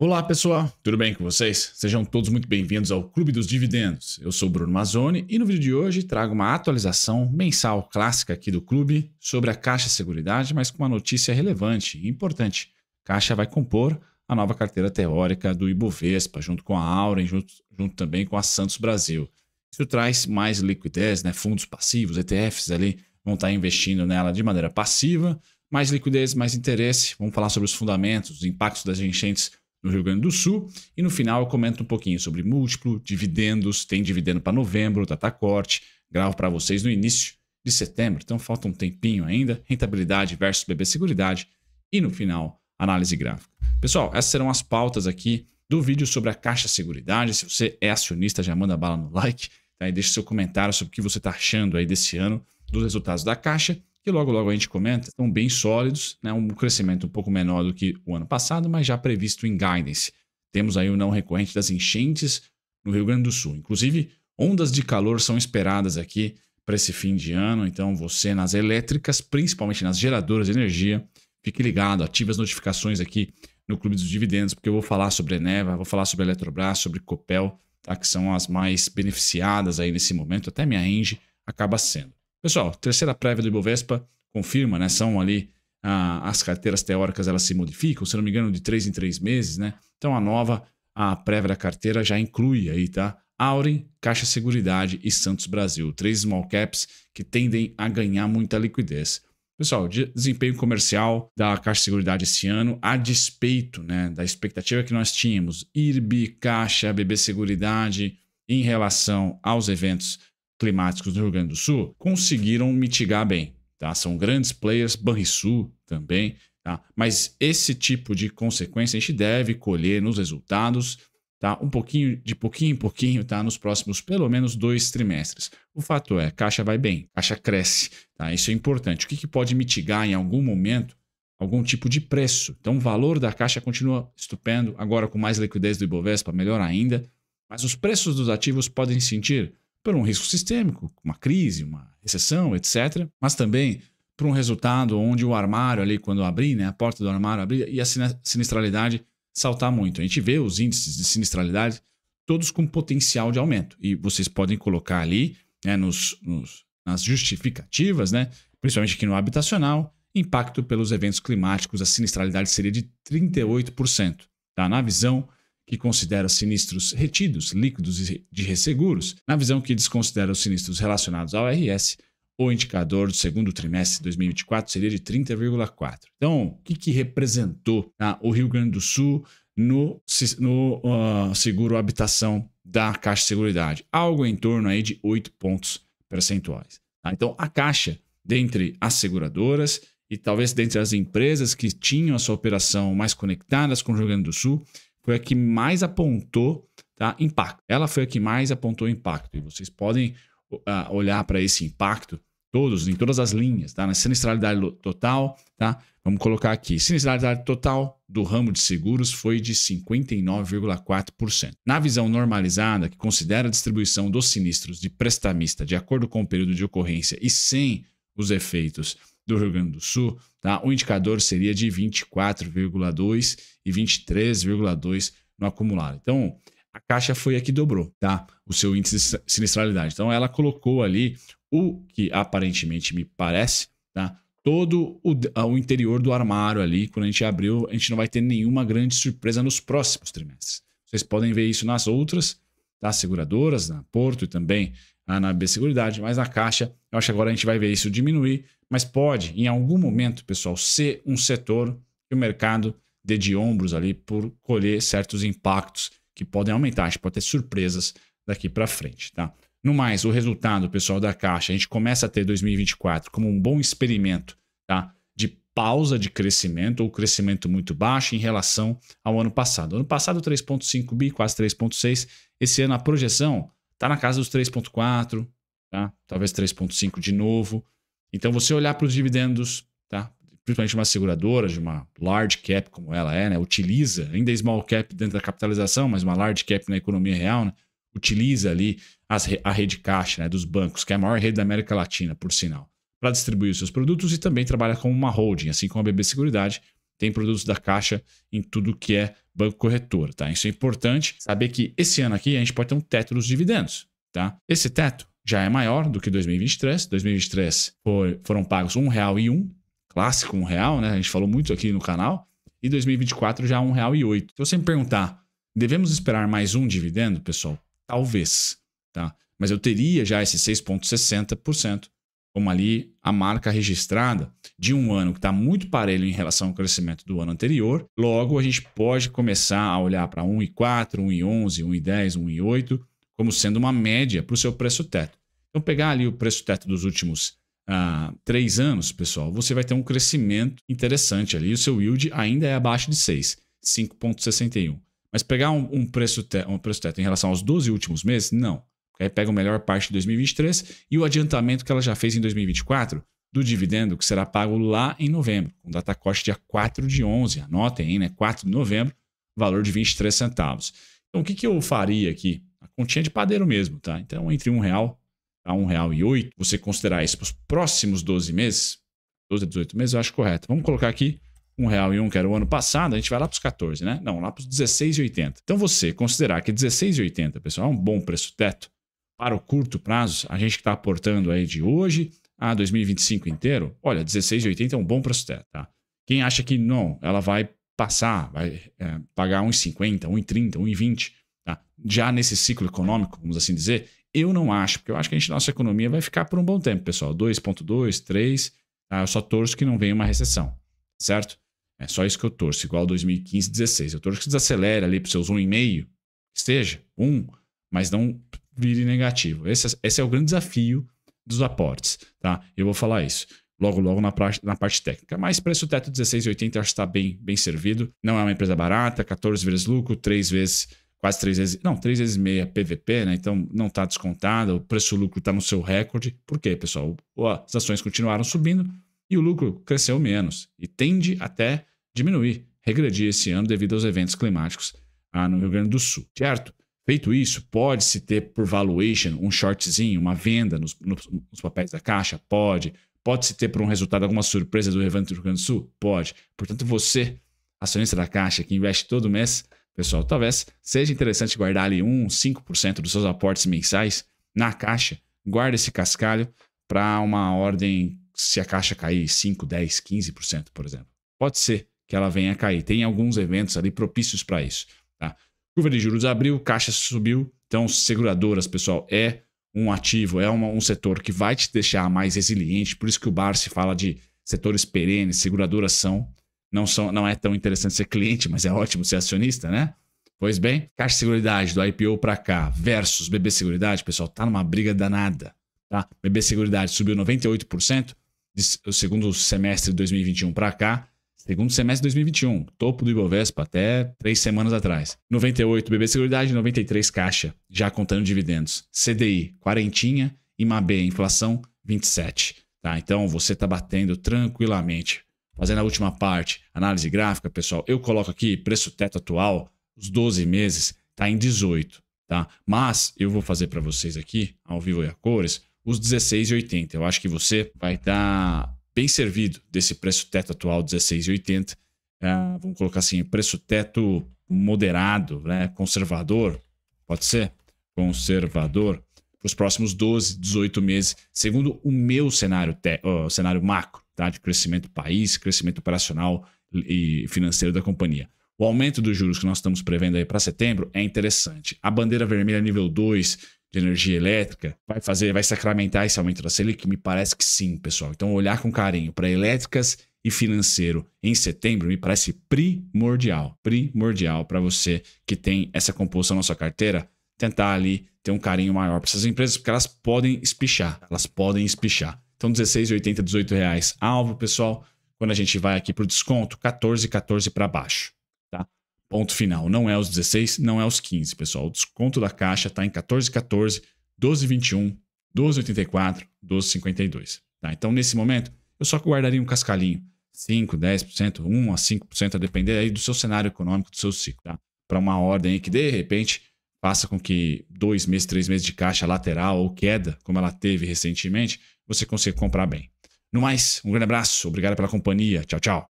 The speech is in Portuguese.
Olá pessoal, tudo bem com vocês? Sejam todos muito bem-vindos ao Clube dos Dividendos. Eu sou Bruno Mazzoni e no vídeo de hoje trago uma atualização mensal clássica aqui do clube sobre a Caixa Seguridade, mas com uma notícia relevante e importante. Caixa vai compor a nova carteira teórica do Ibovespa, junto com a Auren, junto, junto também com a Santos Brasil. Isso traz mais liquidez, né? fundos passivos, ETFs ali vão estar investindo nela de maneira passiva, mais liquidez, mais interesse. Vamos falar sobre os fundamentos, os impactos das enchentes no Rio Grande do Sul. E no final eu comento um pouquinho sobre múltiplo, dividendos, tem dividendo para novembro, data tá, tá corte, gravo para vocês no início de setembro, então falta um tempinho ainda, rentabilidade versus BB Seguridade e no final análise gráfica. Pessoal, essas serão as pautas aqui do vídeo sobre a Caixa Seguridade. Se você é acionista, já manda bala no like tá? e deixa seu comentário sobre o que você está achando aí desse ano dos resultados da Caixa que logo logo a gente comenta, estão bem sólidos, né? um crescimento um pouco menor do que o ano passado, mas já previsto em guidance. Temos aí o não recorrente das enchentes no Rio Grande do Sul. Inclusive, ondas de calor são esperadas aqui para esse fim de ano, então você nas elétricas, principalmente nas geradoras de energia, fique ligado, ative as notificações aqui no Clube dos Dividendos, porque eu vou falar sobre Eneva, vou falar sobre Eletrobras, sobre Copel, tá? que são as mais beneficiadas aí nesse momento, até minha Engie acaba sendo. Pessoal, terceira prévia do Ibovespa confirma, né? São ali ah, as carteiras teóricas, elas se modificam, se não me engano, de três em três meses, né? Então a nova, a prévia da carteira já inclui aí, tá? Auren, Caixa Seguridade e Santos Brasil, três small caps que tendem a ganhar muita liquidez. Pessoal, desempenho comercial da Caixa Seguridade esse ano, a despeito né, da expectativa que nós tínhamos, IRB, Caixa, BB Seguridade, em relação aos eventos climáticos do Rio Grande do Sul conseguiram mitigar bem. Tá? São grandes players, Banrisul também. Tá? Mas esse tipo de consequência a gente deve colher nos resultados tá? um pouquinho, de pouquinho em pouquinho, tá? nos próximos pelo menos dois trimestres. O fato é, caixa vai bem, caixa cresce. Tá? Isso é importante. O que, que pode mitigar em algum momento algum tipo de preço. Então, o valor da caixa continua estupendo, agora com mais liquidez do Ibovespa, melhor ainda. Mas os preços dos ativos podem sentir por um risco sistêmico, uma crise, uma recessão, etc. Mas também por um resultado onde o armário ali, quando abrir, né, a porta do armário abrir e a sinistralidade saltar muito. A gente vê os índices de sinistralidade todos com potencial de aumento. E vocês podem colocar ali né, nos, nos, nas justificativas, né, principalmente aqui no habitacional, impacto pelos eventos climáticos, a sinistralidade seria de 38%. Tá? Na visão que considera sinistros retidos, líquidos e de resseguros, na visão que desconsidera os sinistros relacionados ao RS, o indicador do segundo trimestre de 2024 seria de 30,4. Então, o que, que representou tá, o Rio Grande do Sul no, no uh, seguro habitação da Caixa de Seguridade? Algo em torno aí de 8 pontos percentuais. Tá? Então, a Caixa, dentre as seguradoras e talvez dentre as empresas que tinham a sua operação mais conectadas com o Rio Grande do Sul, foi a que mais apontou tá, impacto. Ela foi a que mais apontou impacto. E vocês podem uh, olhar para esse impacto todos, em todas as linhas, tá? Na sinistralidade total, tá? Vamos colocar aqui. Sinistralidade total do ramo de seguros foi de 59,4%. Na visão normalizada, que considera a distribuição dos sinistros de prestamista de acordo com o período de ocorrência e sem os efeitos do Rio Grande do Sul, Tá? O indicador seria de 24,2 e 23,2 no acumulado. Então, a Caixa foi a que dobrou tá? o seu índice de sinistralidade. Então, ela colocou ali o que aparentemente me parece, tá? todo o, o, interior do armário ali. Quando a gente abriu, a gente não vai ter nenhuma grande surpresa nos próximos trimestres. Vocês podem ver isso nas outras, tá? Seguradoras, na Porto e também na, B-Seguridade, mas na Caixa, eu acho que agora a gente vai ver isso diminuir, mas pode, em algum momento, pessoal, ser um setor que o mercado dê de ombros ali por colher certos impactos que podem aumentar, a gente pode ter surpresas daqui para frente, tá? No mais, o resultado, pessoal, da Caixa, a gente começa a ter 2024 como um bom experimento, tá? De pausa de crescimento ou crescimento muito baixo em relação ao ano passado. Ano passado 3.5 bi, quase 3.6, esse ano a projeção tá na casa dos 3,4, tá? Talvez 3,5 de novo. Então, você olhar para os dividendos, tá? Principalmente uma seguradora, de uma large cap como ela é, né? Utiliza, ainda é small cap dentro da capitalização, mas uma large cap na economia real, né? Utiliza ali as, a rede caixa né? dos bancos, que é a maior rede da América Latina, por sinal, para distribuir os seus produtos e também trabalha como uma holding, assim como a BB Seguridade, tem produtos da Caixa em tudo que é banco corretor, tá? Isso é importante saber que esse ano aqui a gente pode ter um teto dos dividendos, tá? Esse teto já é maior do que 2023. 2023 foi, foram pagos R$1,01, clássico R$1,00, né? A gente falou muito aqui no canal. E 2024 já R$1,08. Se você me perguntar, devemos esperar mais um dividendo, pessoal? Talvez, tá? Mas eu teria já esse 6,60% como ali a marca registrada de um ano que está muito parelho em relação ao crescimento do ano anterior. Logo, a gente pode começar a olhar para 1,4, 1,11, 1,10, 1,8 como sendo uma média para o seu preço teto. Então, pegar ali o preço teto dos últimos ah, três anos, pessoal, você vai ter um crescimento interessante ali. O seu yield ainda é abaixo de 6, 5,61. Mas pegar um, um preço, um preço teto em relação aos 12 últimos meses, não. Aí é, pega a melhor parte de 2023 e o adiantamento que ela já fez em 2024 do dividendo que será pago lá em novembro, com data cost dia 4 de 11, anotem aí, né? 4 de novembro, valor de 23 centavos. Então o que, que eu faria aqui? A continha de padeiro mesmo, tá? Então entre um real a um real e oito, você considerar isso para os próximos 12 meses, 12 a 18 meses, eu acho correto. Vamos colocar aqui um real e um que era o ano passado, a gente vai lá para os 14, né? Não, lá para os 16,80. Então você considerar que 16,80, pessoal, é um bom preço teto, para o curto prazo, a gente que está aportando aí de hoje a 2025 inteiro, olha, 16,80 é um bom preço teto, tá? Quem acha que não, ela vai passar, vai é, pagar 1,50, 1,30, 1,20, tá? Já nesse ciclo econômico, vamos assim dizer, eu não acho, porque eu acho que a gente, nossa economia vai ficar por um bom tempo, pessoal. 2,2, 3, tá? eu só torço que não venha uma recessão, certo? É só isso que eu torço, igual 2015, 16. Eu torço que desacelere ali para os seus 1,5, esteja, 1, mas não vire negativo. Esse, é, esse é o grande desafio dos aportes, tá? Eu vou falar isso logo logo na, parte, na parte técnica. Mas preço teto 16,80 acho que está bem, bem servido. Não é uma empresa barata, 14 vezes lucro, 3 vezes, quase 3 vezes, não, 3 vezes meia PVP, né? Então não está descontada, o preço lucro está no seu recorde. Por quê, pessoal? As ações continuaram subindo e o lucro cresceu menos e tende até diminuir, regredir esse ano devido aos eventos climáticos ah, no Rio Grande do Sul, certo? Feito isso, pode-se ter por valuation um shortzinho, uma venda nos, nos, nos papéis da Caixa? Pode. Pode-se ter por um resultado alguma surpresa do Levante do Rio Grande do Sul? Pode. Portanto, você, acionista da Caixa, que investe todo mês, pessoal, talvez seja interessante guardar ali 1, 5% dos seus aportes mensais na Caixa. Guarda esse cascalho para uma ordem, se a Caixa cair 5, 10, 15%, por exemplo. Pode ser que ela venha a cair. Tem alguns eventos ali propícios para isso. Curva de juros abriu, caixa subiu. Então, seguradoras, pessoal, é um ativo, é uma, um setor que vai te deixar mais resiliente. Por isso que o Bar se fala de setores perenes, seguradoras são. Não, são, não é tão interessante ser cliente, mas é ótimo ser acionista, né? Pois bem, Caixa Seguridade do IPO para cá versus BB Seguridade, pessoal, tá numa briga danada. Tá? BB Seguridade subiu 98% do segundo semestre de 2021 para cá Segundo semestre de 2021, topo do Ibovespa até três semanas atrás. 98, BB Seguridade, 93, Caixa, já contando dividendos. CDI, quarentinha. IMAB, inflação, 27. Tá? Então você está batendo tranquilamente. Fazendo a última parte, análise gráfica, pessoal, eu coloco aqui preço teto atual, os 12 meses, está em 18. Tá? Mas eu vou fazer para vocês aqui, ao vivo e a cores, os 16,80. Eu acho que você vai estar. Tá bem servido desse preço teto atual 16,80. Né? Ah. vamos colocar assim, preço teto moderado, né? conservador, pode ser? Conservador, para os próximos 12, 18 meses, segundo o meu cenário, te, uh, cenário macro, tá? de crescimento do país, crescimento operacional e financeiro da companhia. O aumento dos juros que nós estamos prevendo aí para setembro é interessante. A bandeira vermelha nível 2, de energia elétrica, vai fazer, vai sacramentar esse aumento da Selic? Me parece que sim, pessoal. Então, olhar com carinho para elétricas e financeiro em setembro me parece primordial, primordial para você que tem essa composição na sua carteira, tentar ali ter um carinho maior para essas empresas, porque elas podem espichar, elas podem espichar. Então, 16,80, 18 reais alvo, pessoal. Quando a gente vai aqui para o desconto, 14, 14 para baixo. Ponto final. Não é os 16, não é os 15, pessoal. O desconto da caixa está em 14,14, 12,21, 12,84, 12,52. Tá? Então, nesse momento, eu só guardaria um cascalhinho. 5, 10%, 1 a 5%, a depender aí do seu cenário econômico, do seu ciclo, tá? Para uma ordem aí que, de repente, faça com que dois meses, três meses de caixa lateral ou queda, como ela teve recentemente, você consiga comprar bem. No mais, um grande abraço, obrigado pela companhia. Tchau, tchau.